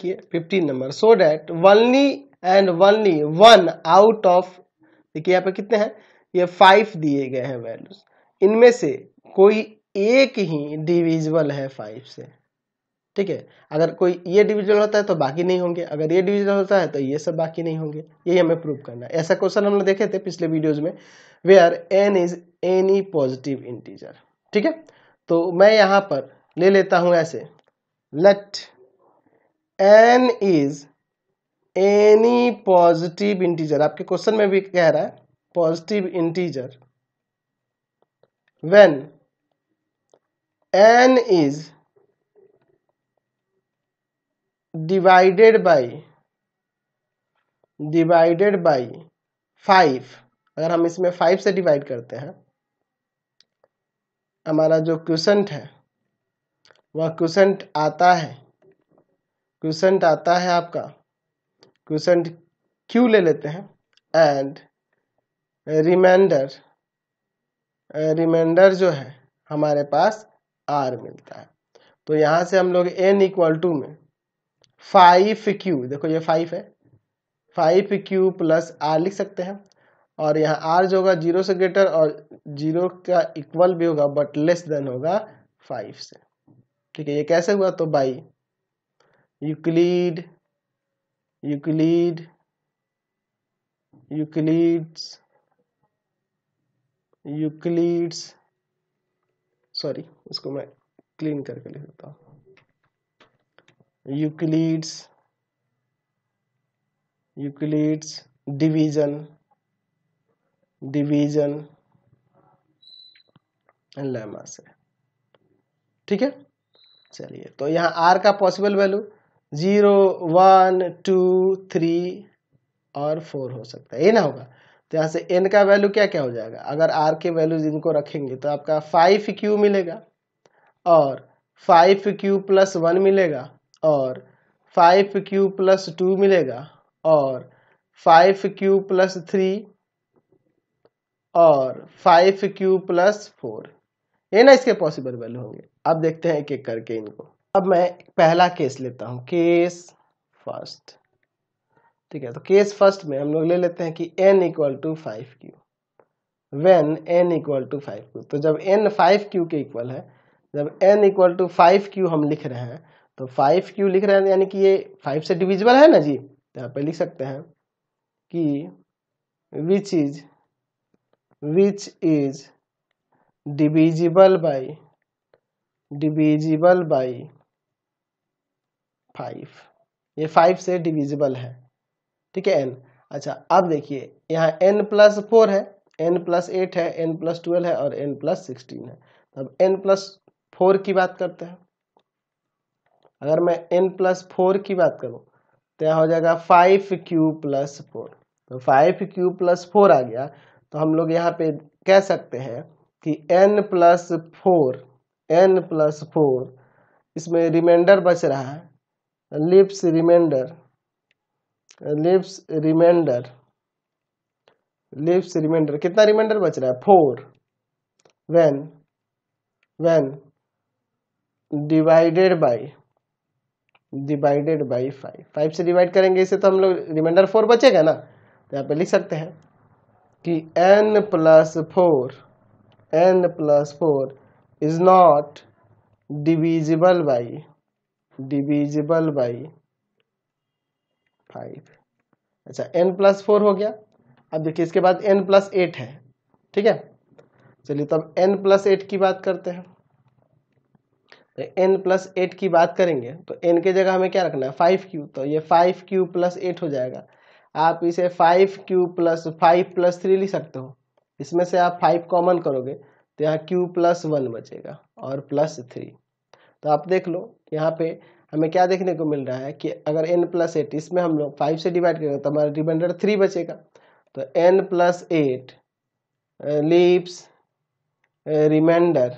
किए 15 number so that only and only one out of देखिए यहाँ पे कितने हैं ये फाइव दिए गए हैं वैल्यूज इनमें से कोई एक ही डिविजिबल है फाइव से ठीक है अगर कोई ये डिविजिबल होता है तो बाकी नहीं होंगे अगर ये डिविजिबल होता है तो ये सब बाकी नहीं होंगे यही हमें प्रूव करना है ऐसा क्वेश्चन हमने देखे थे पिछले वीडियोज में where N is any positive integer ठीक है तो मैं यहाँ पर ले लेता हूँ ऐसे let N is any positive integer आपके क्वेश्चन में भी कह रहा है positive integer when n is divided by divided by five अगर हम इसमें फाइव से डिवाइड करते हैं हमारा जो क्वेश्चन है वह क्वेश्चन आता है क्वेश्चन आता है आपका क्वेश्चन क्यू ले लेते हैं एंड रिमाइंडर रिमाइंडर जो है हमारे पास आर मिलता है तो यहां से हम लोग एन इक्वल टू में फाइव क्यू देखो ये फाइव है फाइव क्यू प्लस आर लिख सकते हैं और यहाँ आर जो होगा जीरो से ग्रेटर और जीरो का इक्वल भी होगा बट लेस देन होगा फाइव से ठीक है ये कैसे हुआ तो by Euclid Euclid Euclid's Euclid's sorry इसको मैं क्लीन करके लिख देता हूँ Euclid's Euclid's division division lemma से ठीक है चलिए तो यहाँ आर का possible value zero one two three और फोर हो सकता है ये ना होगा तो यहाँ से एन का वैल्यू क्या क्या हो जाएगा अगर आर के वैल्यूज इनको रखेंगे तो आपका फाइव क्यू मिलेगा और फाइव क्यू प्लस वन मिलेगा और फाइव क्यू प्लस टू मिलेगा और फाइव क्यू प्लस थ्री और फाइव क्यू प्लस फोर ये ना इसके पॉसिबल वैल्यू होंगे अब देखते हैं एक एक करके इनको अब मैं पहला केस लेता हूं केस फर्स्ट ठीक है तो केस फर्स्ट में हम लोग ले लेते हैं कि N equal to five Q when N equal to five Q तो जब एन फाइव क्यू के इक्वल है जब N equal to five Q हम लिख रहे हैं तो फाइव क्यू लिख रहे हैं यानी कि ये फाइव से डिविजिबल है ना जी तो यहाँ पे लिख सकते हैं कि which is which is divisible by divisible by five ये फाइव से डिविजिबल है ठीक है एन अच्छा अब देखिए यहाँ एन प्लस फोर है एन प्लस एट है एन प्लस ट्वेल्व है और एन प्लस सिक्सटीन है अब एन प्लस फोर की बात करते हैं अगर मैं एन प्लस फोर की बात करूं तो यह हो जाएगा फाइव क्यू प्लस फोर तो फाइव क्यू प्लस फोर आ गया तो हम लोग यहाँ पे कह सकते हैं कि n plus four n plus four इसमें रिमाइंडर बच रहा है leaves remainder leaves remainder leaves remainder कितना remainder बच रहा है four when when divided by divided by five five से डिवाइड करेंगे इसे तो हम लोग रिमाइंडर फोर बचेगा ना तो यहाँ पे लिख सकते हैं कि n plus four n plus four is not divisible by divisible by five अच्छा एन प्लस फोर हो गया अब देखिए इसके बाद एन प्लस एट है ठीक है चलिए तो अब एन प्लस एट की बात करते हैं तो एन प्लस एट की बात करेंगे तो एन के जगह हमें क्या रखना है फाइव क्यू तो ये फाइव क्यू प्लस एट हो जाएगा आप इसे five Q plus five plus three लिख सकते हो इसमें से आप फाइव कॉमन करोगे तो यहाँ क्यू प्लस वन बचेगा और प्लस थ्री तो आप देख लो यहाँ पे हमें क्या देखने को मिल रहा है कि अगर n प्लस एट इसमें हम लोग फाइव से डिवाइड करेंगे तो हमारा रिमाइंडर थ्री बचेगा तो n plus eight leaves remainder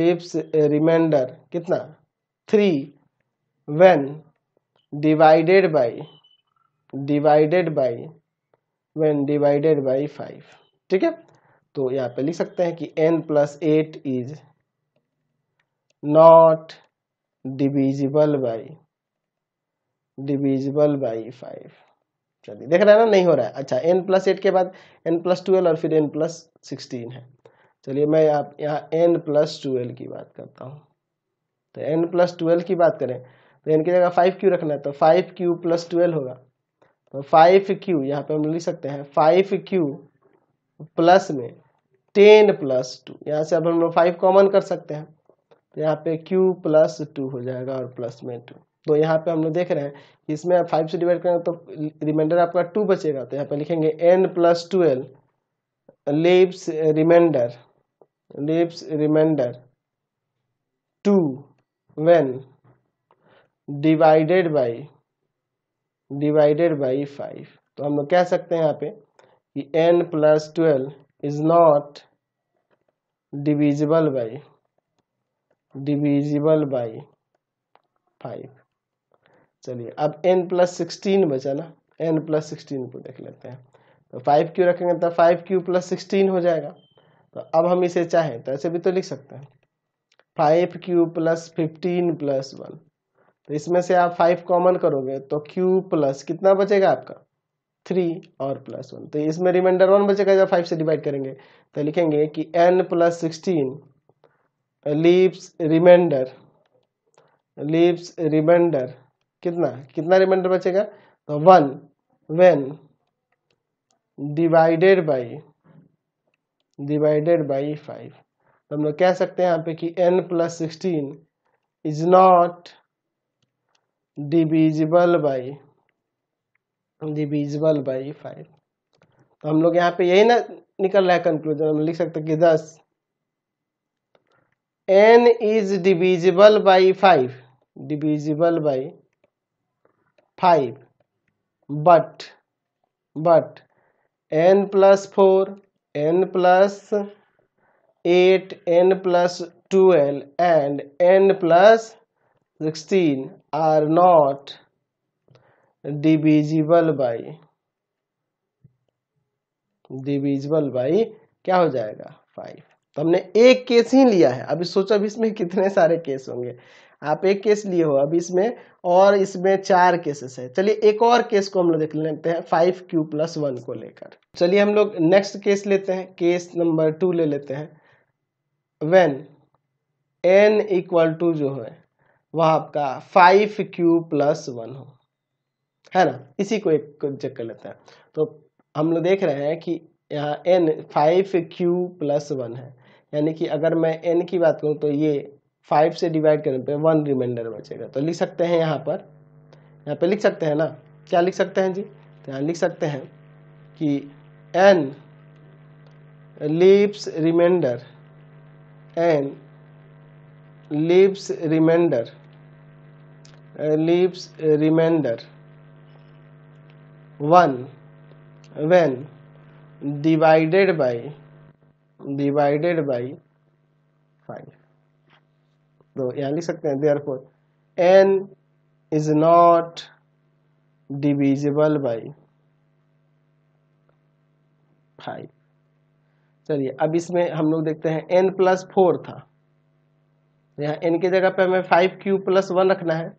leaves remainder कितना three when divided by divided by when divided by five ठीक है तो यहाँ पे लिख सकते हैं कि n plus eight is not divisible by divisible by five चलिए देख रहे हैं ना नहीं हो रहा है अच्छा एन प्लस एट के बाद एन प्लस ट्वेल्व और फिर एन प्लस सिक्सटीन है चलिए मैं आप यहाँ एन प्लस ट्वेल्व की बात करता हूँ तो एन प्लस ट्वेल्व की बात करें तो एन की जगह फाइव क्यू रखना है तो फाइव क्यू प्लस ट्वेल्व होगा तो फाइव क्यू यहाँ पे हम लिख सकते हैं फाइव क्यू प्लस में टेन प्लस टू यहाँ से अब हम लोग फाइव कॉमन कर सकते हैं तो यहाँ पे q प्लस टू हो जाएगा और प्लस में टू तो यहाँ पे हम लोग देख रहे हैं कि इसमें आप फाइव से डिवाइड करेंगे तो रिमाइंडर आपका टू बचेगा तो यहाँ पे लिखेंगे n plus twelve leaves remainder leaves remainder two when divided by divided by five तो हम लोग कह सकते हैं यहाँ पे कि n plus twelve is not divisible by divisible by five चलिए अब एन प्लस सिक्सटीन बचा ना एन प्लस सिक्सटीन को देख लेते हैं तो फाइव क्यू रखेंगे तो फाइव क्यू प्लस सिक्सटीन हो जाएगा तो अब हम इसे चाहें तो ऐसे भी तो लिख सकते हैं five Q plus fifteen plus one तो इसमें से आप फाइव कॉमन करोगे तो क्यू प्लस कितना बचेगा आपका थ्री और प्लस वन तो इसमें रिमाइंडर वन बचेगा जब फाइव से डिवाइड करेंगे तो लिखेंगे कि n plus sixteen leaves remainder leaves remainder कितना कितना रिमाइंडर बचेगा तो one when divided by divided by five तो हम लोग कह सकते हैं यहाँ पे कि n plus sixteen is not divisible by divisible by five तो हम लोग यहाँ पे यही ना निकल रहा है कंक्लूजन हम लिख सकते हैं कि दस n is divisible by 5 divisible by 5 but but n plus 4 n plus 8 n plus 12 and n plus 16 are not divisible by divisible by क्या हो जाएगा 5 तो हमने एक केस ही लिया है अभी सोचो अभी इसमें कितने सारे केस होंगे आप एक केस लिए हो अभी इसमें और इसमें चार केसेस है चलिए एक और केस को हम लोग देख लेते हैं फाइव क्यू प्लस वन को लेकर चलिए हम लोग नेक्स्ट केस लेते हैं केस नंबर टू ले लेते हैं वेन एन इक्वल टू जो है वह आपका फाइव क्यू प्लस वन हो है ना इसी को एक चेक कर लेते हैं तो हम लोग देख रहे हैं कि यहाँ n five Q plus one है यानी कि अगर मैं एन की बात करूँ तो ये फाइव से डिवाइड करने पे वन रिमाइंडर बचेगा तो लिख सकते हैं यहाँ पर यहाँ पे लिख सकते हैं ना क्या लिख सकते हैं जी तो यहाँ लिख सकते हैं कि n leaves remainder n leaves remainder leaves remainder one when divided by divided by five तो यहाँ लिख सकते हैं therefore n is not divisible by five चलिए अब इसमें हम लोग देखते हैं एन प्लस फोर था यहाँ एन की जगह पे हमें फाइव क्यू प्लस वन रखना है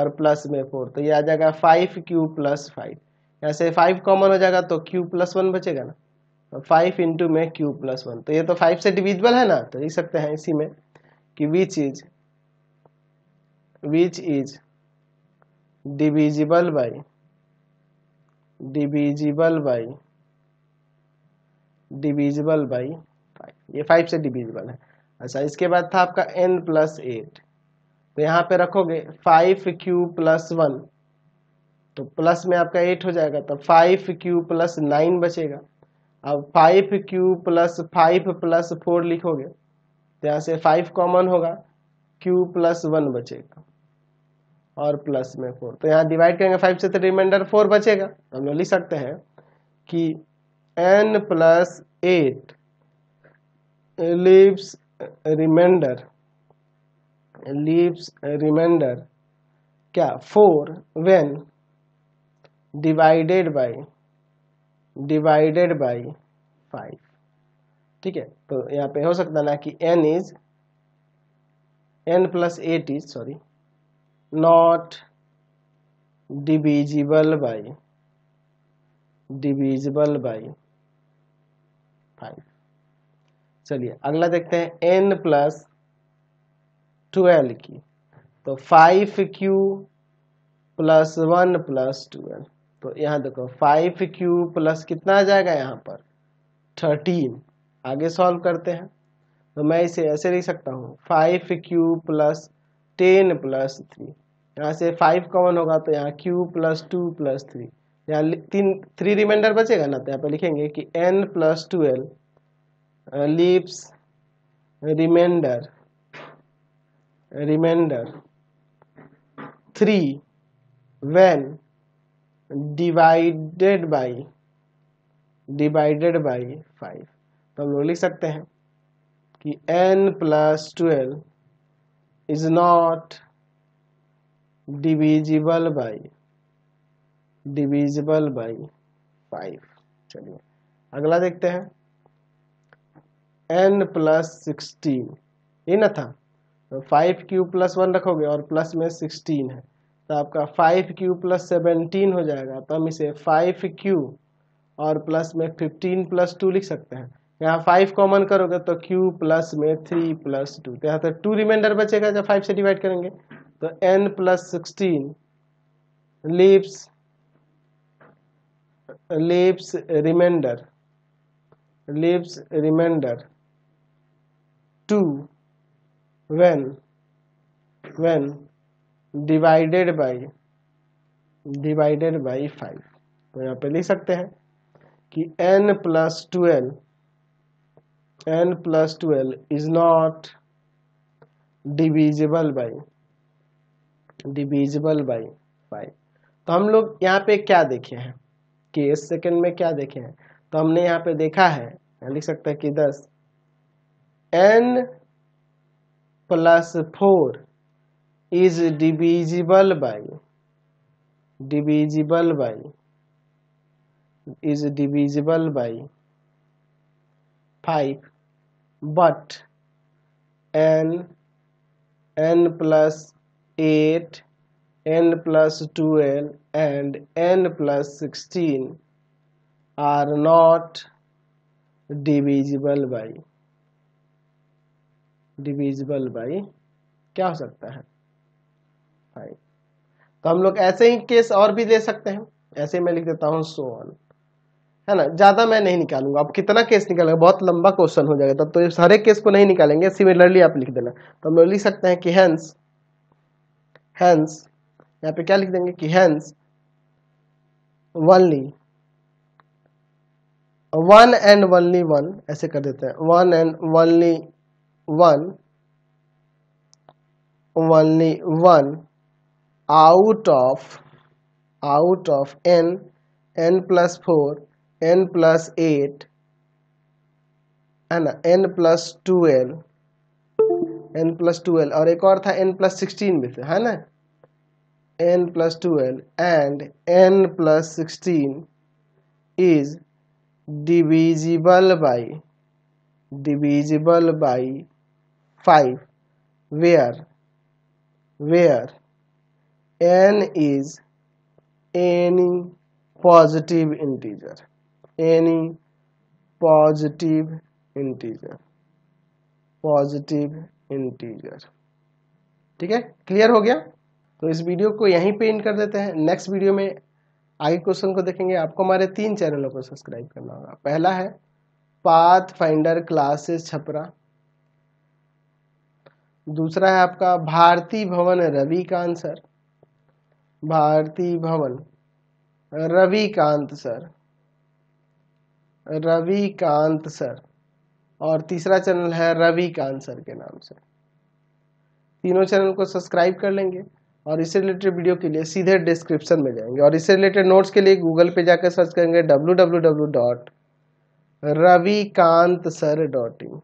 और प्लस में फोर तो ये आ जाएगा फाइव क्यू प्लस फाइव यहाँ से फाइव कॉमन हो जाएगा तो क्यू प्लस वन बचेगा ना तो फाइव इंटू में क्यू प्लस वन तो ये तो फाइव से डिविजिबल है ना तो लिख सकते हैं इसी में कि which is which is divisible by divisible by divisible by five ये फाइव से डिविजिबल है अच्छा इसके बाद था आपका एन प्लस एट तो यहाँ पे रखोगे फाइव क्यू प्लस वन तो प्लस में आपका एट हो जाएगा तो फाइव क्यू प्लस नाइन बचेगा अब five Q plus five plus four लिखोगे तो यहाँ से फाइव कॉमन होगा क्यू प्लस वन बचेगा और प्लस में फोर तो यहाँ डिवाइड करेंगे फाइव से तो रिमाइंडर फोर बचेगा तो हम लोग लिख सकते हैं कि n plus eight leaves remainder leaves remainder क्या four when divided by divided by five ठीक है तो यहाँ पे हो सकता ना कि n is n plus eight is sorry not divisible by divisible by five चलिए अगला देखते हैं एन प्लस ट्वेल्व की तो five Q plus one plus twelve तो यहाँ देखो फाइव क्यू प्लस कितना आ जाएगा यहाँ पर थर्टीन आगे सॉल्व करते हैं तो मैं इसे ऐसे लिख सकता हूँ five Q plus ten plus three यहाँ से फाइव कॉमन होगा तो यहाँ q plus two plus three यहाँ तीन थ्री रिमाइंडर बचेगा ना तो यहाँ पर लिखेंगे कि n plus twelve leaves remainder remainder three when divided by divided by five तो हम लोग लिख सकते हैं कि n plus twelve is not divisible by divisible by five चलिए अगला देखते हैं एन प्लस सिक्सटीन ये ना था फाइव क्यू प्लस वन रखोगे और प्लस में सिक्सटीन है तो आपका फाइव क्यू प्लस सेवनटीन हो जाएगा तो हम इसे फाइव क्यू और प्लस में फिफ्टीन प्लस टू लिख सकते हैं यहाँ फाइव कॉमन करोगे तो क्यू प्लस में थ्री प्लस टू तो यहाँ तो टू रिमाइंडर बचेगा जब फाइव से डिवाइड करेंगे तो n plus sixteen leaves leaves remainder leaves remainder two when when divided by divided by five तो यहाँ पे लिख सकते हैं कि n plus twelve n plus twelve is not divisible by divisible by five तो हम लोग यहाँ पे क्या देखे हैं कि इस सेकेंड में क्या देखे हैं तो हमने यहाँ पे देखा है लिख सकते हैं कि दस n plus four is divisible by divisible by is divisible by five but n n plus eight n plus twelve and n plus sixteen are not divisible by divisible by क्या हो सकता है फाइन तो हम लोग ऐसे ही case और भी दे सकते हैं ऐसे मैं लिख देता हूँ सो ऑन है ना ज़्यादा मैं नहीं निकालूंगा अब कितना केस निकालेगा बहुत लंबा क्वेश्चन हो जाएगा तब तो सारे केस को नहीं निकालेंगे सिमिलरली आप लिख देना तो हम लोग लिख सकते हैं कि हैंस हैंस यहाँ पे क्या लिख देंगे कि hence only one and only one ऐसे कर देते हैं one and only one only one out of out of n n plus four n plus eight है ना n plus twelve n plus twelve और एक और था एन प्लस सिक्सटीन में से है ना n plus twelve and n plus sixteen is divisible by divisible by five where where n is any positive integer any positive integer positive integer ठीक है क्लियर हो गया तो इस वीडियो को यहीं पे इंड कर देते हैं नेक्स्ट वीडियो में आगे क्वेश्चन को देखेंगे आपको हमारे तीन चैनलों को सब्सक्राइब करना होगा पहला है पाथ फाइंडर क्लासेस छपरा दूसरा है आपका भारती भवन रवि का answer Bharati Bhawan Ravikant sir Ravi Kant sir और तीसरा चैनल है रवि कांत सर के नाम से तीनों चैनल को सब्सक्राइब कर लेंगे और इससे रिलेटेड वीडियो के लिए सीधे डिस्क्रिप्शन में जाएंगे और इससे रिलेटेड नोट्स के लिए गूगल पे जाकर सर्च करेंगे W W W dot Ravikant sir dot in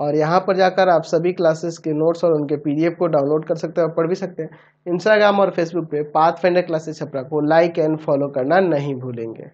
और यहाँ पर जाकर आप सभी क्लासेस के नोट्स और उनके पीडीएफ को डाउनलोड कर सकते हैं और पढ़ भी सकते हैं इंस्टाग्राम और फेसबुक पे पाथ फेंडर क्लासेस छपरा को लाइक एंड फॉलो करना नहीं भूलेंगे